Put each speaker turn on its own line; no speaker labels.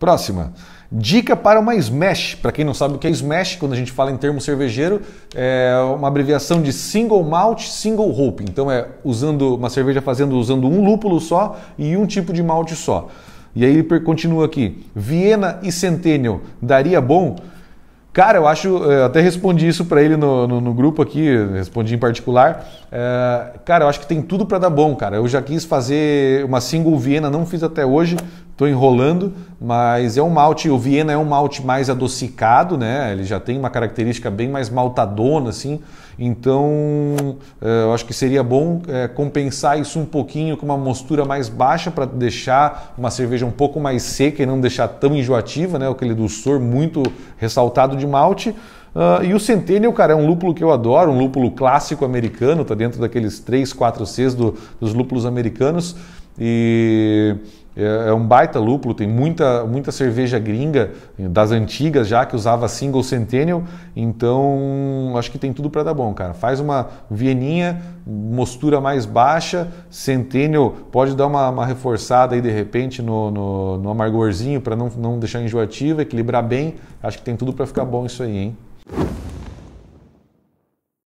Próxima. Dica para uma smash. Para quem não sabe o que é smash, quando a gente fala em termo cervejeiro, é uma abreviação de single malt, single hope. Então é usando uma cerveja fazendo usando um lúpulo só e um tipo de malte só. E aí ele continua aqui. Viena e Centennial daria bom? Cara, eu acho, é, eu até respondi isso para ele no, no, no, grupo aqui, respondi em particular. É, cara, eu acho que tem tudo para dar bom, cara. Eu já quis fazer uma single Viena, não fiz até hoje, Estou enrolando, mas é um malte. O Viena é um malte mais adocicado, né? Ele já tem uma característica bem mais maltadona, assim. Então, é, eu acho que seria bom é, compensar isso um pouquinho com uma mostura mais baixa para deixar uma cerveja um pouco mais seca e não deixar tão enjoativa, né? Aquele dulçor muito ressaltado de malte. Uh, e o Centennial, cara, é um lúpulo que eu adoro, um lúpulo clássico americano, tá dentro daqueles 3, 4 Cs do, dos lúpulos americanos. E é, é um baita lúpulo, tem muita, muita cerveja gringa eh, das antigas já que usava single centennial, então acho que tem tudo para dar bom, cara. Faz uma vieninha, mostura mais baixa, centennial pode dar uma, uma reforçada aí de repente no, no, no amargorzinho para não, não deixar enjoativo, equilibrar bem. Acho que tem tudo para ficar bom isso aí, hein?